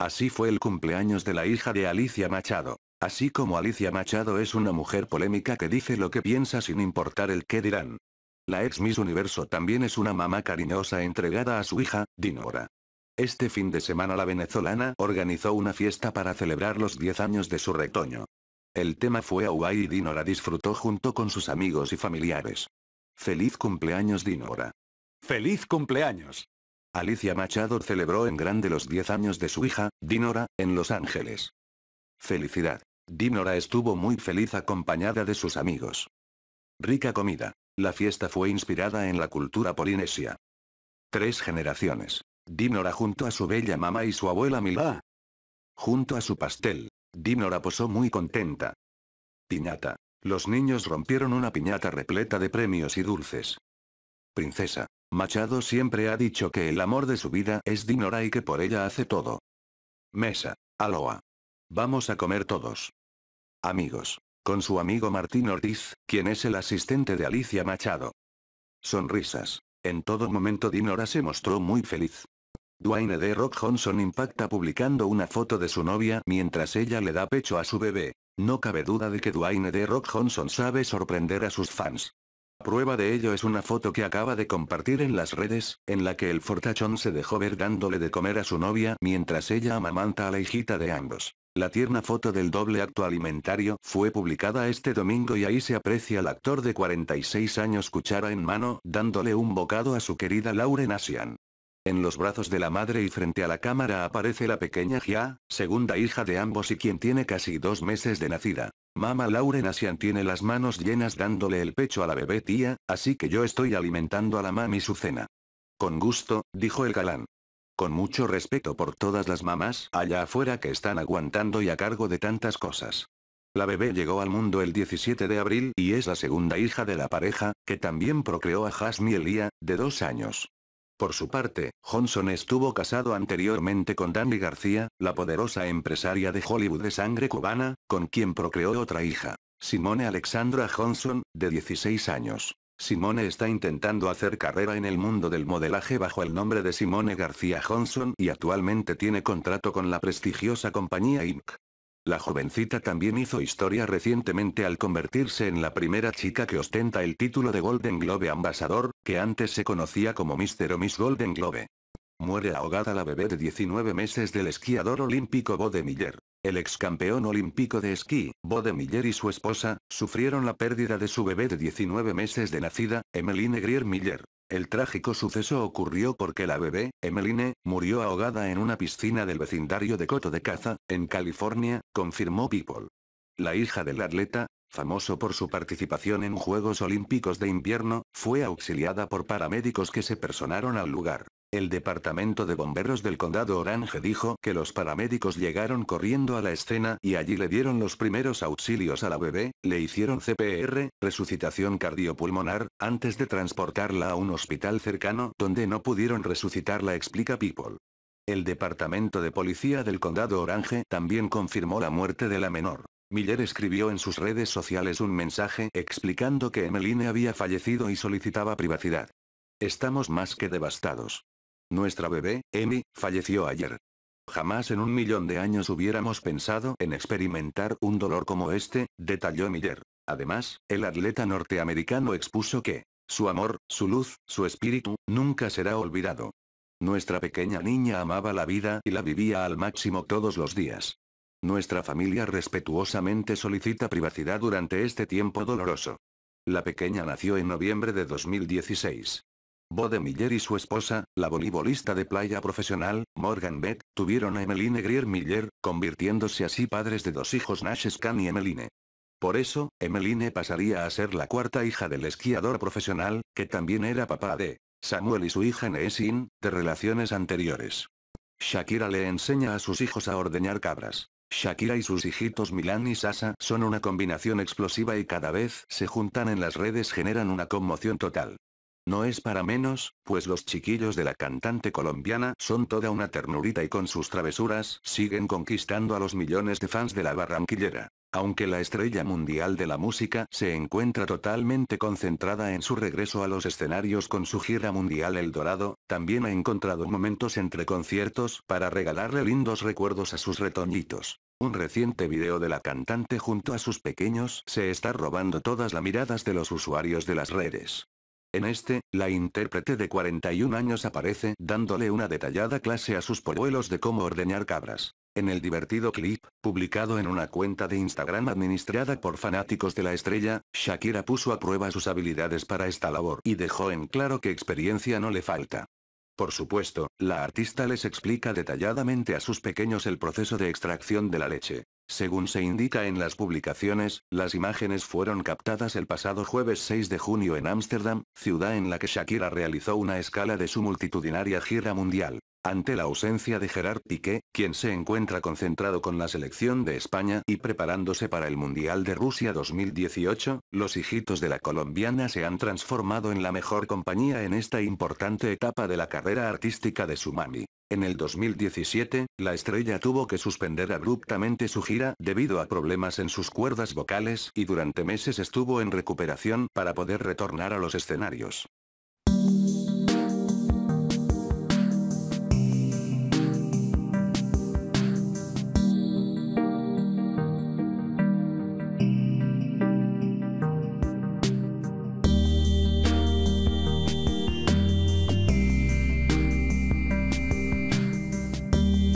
Así fue el cumpleaños de la hija de Alicia Machado. Así como Alicia Machado es una mujer polémica que dice lo que piensa sin importar el qué dirán. La ex Miss Universo también es una mamá cariñosa entregada a su hija, Dinora. Este fin de semana la venezolana organizó una fiesta para celebrar los 10 años de su retoño. El tema fue Hawaii y Dinora disfrutó junto con sus amigos y familiares. ¡Feliz cumpleaños Dinora! ¡Feliz cumpleaños! Alicia Machado celebró en grande los 10 años de su hija, Dinora, en Los Ángeles. Felicidad. Dinora estuvo muy feliz acompañada de sus amigos. Rica comida. La fiesta fue inspirada en la cultura polinesia. Tres generaciones. Dinora junto a su bella mamá y su abuela Milá. Junto a su pastel. Dinora posó muy contenta. Piñata. Los niños rompieron una piñata repleta de premios y dulces. Princesa. Machado siempre ha dicho que el amor de su vida es Dinora y que por ella hace todo. Mesa. Aloa. Vamos a comer todos. Amigos. Con su amigo Martín Ortiz, quien es el asistente de Alicia Machado. Sonrisas. En todo momento Dinora se mostró muy feliz. Dwayne de Rock Johnson impacta publicando una foto de su novia mientras ella le da pecho a su bebé. No cabe duda de que Dwayne de Rock Johnson sabe sorprender a sus fans. Prueba de ello es una foto que acaba de compartir en las redes, en la que el fortachón se dejó ver dándole de comer a su novia mientras ella amamanta a la hijita de ambos. La tierna foto del doble acto alimentario fue publicada este domingo y ahí se aprecia al actor de 46 años cuchara en mano, dándole un bocado a su querida Lauren Asian. En los brazos de la madre y frente a la cámara aparece la pequeña Jia, segunda hija de ambos y quien tiene casi dos meses de nacida. Mama Lauren Asian tiene las manos llenas dándole el pecho a la bebé tía, así que yo estoy alimentando a la mami su cena. Con gusto, dijo el galán. Con mucho respeto por todas las mamás allá afuera que están aguantando y a cargo de tantas cosas. La bebé llegó al mundo el 17 de abril y es la segunda hija de la pareja, que también procreó a Jasmine elía de dos años. Por su parte, Johnson estuvo casado anteriormente con Danny García, la poderosa empresaria de Hollywood de sangre cubana, con quien procreó otra hija, Simone Alexandra Johnson, de 16 años. Simone está intentando hacer carrera en el mundo del modelaje bajo el nombre de Simone García Johnson y actualmente tiene contrato con la prestigiosa compañía Inc. La jovencita también hizo historia recientemente al convertirse en la primera chica que ostenta el título de Golden Globe Ambasador, que antes se conocía como Mr. o Miss Golden Globe. Muere ahogada la bebé de 19 meses del esquiador olímpico Bode El ex campeón olímpico de esquí, Bode y su esposa, sufrieron la pérdida de su bebé de 19 meses de nacida, Emeline Grier Miller. El trágico suceso ocurrió porque la bebé, Emeline, murió ahogada en una piscina del vecindario de Coto de Caza, en California, confirmó People. La hija del atleta, famoso por su participación en Juegos Olímpicos de Invierno, fue auxiliada por paramédicos que se personaron al lugar. El departamento de bomberos del condado Orange dijo que los paramédicos llegaron corriendo a la escena y allí le dieron los primeros auxilios a la bebé, le hicieron CPR, resucitación cardiopulmonar, antes de transportarla a un hospital cercano donde no pudieron resucitarla explica People. El departamento de policía del condado Orange también confirmó la muerte de la menor. Miller escribió en sus redes sociales un mensaje explicando que Emeline había fallecido y solicitaba privacidad. Estamos más que devastados. Nuestra bebé, Emmy, falleció ayer. Jamás en un millón de años hubiéramos pensado en experimentar un dolor como este, detalló Miller. Además, el atleta norteamericano expuso que, su amor, su luz, su espíritu, nunca será olvidado. Nuestra pequeña niña amaba la vida y la vivía al máximo todos los días. Nuestra familia respetuosamente solicita privacidad durante este tiempo doloroso. La pequeña nació en noviembre de 2016. Bode Miller y su esposa, la voleibolista de playa profesional, Morgan Beck, tuvieron a Emeline Greer Miller, convirtiéndose así padres de dos hijos Nash Scan y Emeline. Por eso, Emeline pasaría a ser la cuarta hija del esquiador profesional, que también era papá de Samuel y su hija Neesin, de relaciones anteriores. Shakira le enseña a sus hijos a ordeñar cabras. Shakira y sus hijitos Milan y Sasa son una combinación explosiva y cada vez se juntan en las redes generan una conmoción total. No es para menos, pues los chiquillos de la cantante colombiana son toda una ternurita y con sus travesuras siguen conquistando a los millones de fans de la barranquillera. Aunque la estrella mundial de la música se encuentra totalmente concentrada en su regreso a los escenarios con su gira mundial El Dorado, también ha encontrado momentos entre conciertos para regalarle lindos recuerdos a sus retoñitos. Un reciente video de la cantante junto a sus pequeños se está robando todas las miradas de los usuarios de las redes. En este, la intérprete de 41 años aparece dándole una detallada clase a sus polluelos de cómo ordeñar cabras. En el divertido clip, publicado en una cuenta de Instagram administrada por fanáticos de la estrella, Shakira puso a prueba sus habilidades para esta labor y dejó en claro que experiencia no le falta. Por supuesto, la artista les explica detalladamente a sus pequeños el proceso de extracción de la leche. Según se indica en las publicaciones, las imágenes fueron captadas el pasado jueves 6 de junio en Ámsterdam, ciudad en la que Shakira realizó una escala de su multitudinaria gira mundial. Ante la ausencia de Gerard Piqué, quien se encuentra concentrado con la selección de España y preparándose para el Mundial de Rusia 2018, los hijitos de la colombiana se han transformado en la mejor compañía en esta importante etapa de la carrera artística de su mami. En el 2017, la estrella tuvo que suspender abruptamente su gira debido a problemas en sus cuerdas vocales y durante meses estuvo en recuperación para poder retornar a los escenarios.